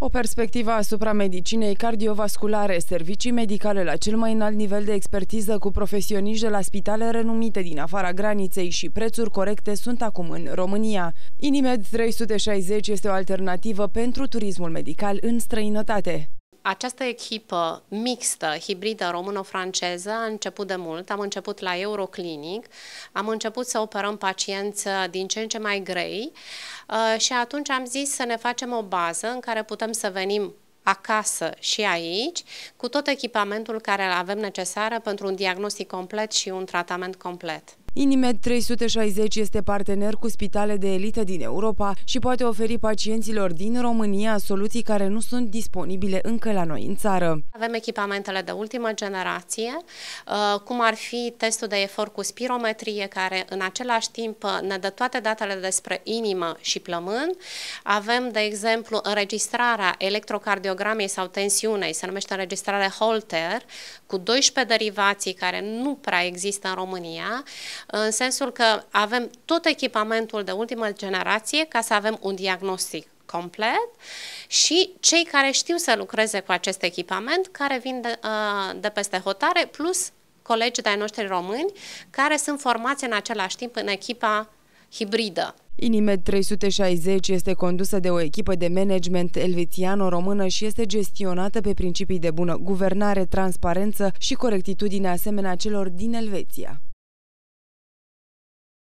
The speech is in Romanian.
O perspectivă asupra medicinei cardiovasculare, servicii medicale la cel mai înalt nivel de expertiză cu profesioniști de la spitale renumite din afara graniței și prețuri corecte sunt acum în România. Inimed 360 este o alternativă pentru turismul medical în străinătate. Această echipă mixtă, hibridă româno-franceză a început de mult. Am început la Euroclinic, am început să operăm pacienți din ce în ce mai grei, Uh, și atunci am zis să ne facem o bază în care putem să venim acasă și aici, cu tot echipamentul care avem necesară pentru un diagnostic complet și un tratament complet. Inimed 360 este partener cu spitale de elită din Europa și poate oferi pacienților din România soluții care nu sunt disponibile încă la noi în țară. Avem echipamentele de ultimă generație, uh, cum ar fi testul de efort cu spirometrie, care în același timp uh, ne dă toate datele despre inimă și plămân. Avem, de exemplu, înregistrarea electrocardiogramei sau tensiunei, se numește înregistrare Holter, cu 12 derivații care nu prea există în România în sensul că avem tot echipamentul de ultimă generație ca să avem un diagnostic complet și cei care știu să lucreze cu acest echipament care vin de, uh, de peste hotare, plus colegi de-ai noștri români care sunt formați în același timp în echipa hibridă. Inimed 360 este condusă de o echipă de management elvețiano-română și este gestionată pe principii de bună guvernare, transparență și corectitudine asemenea celor din Elveția.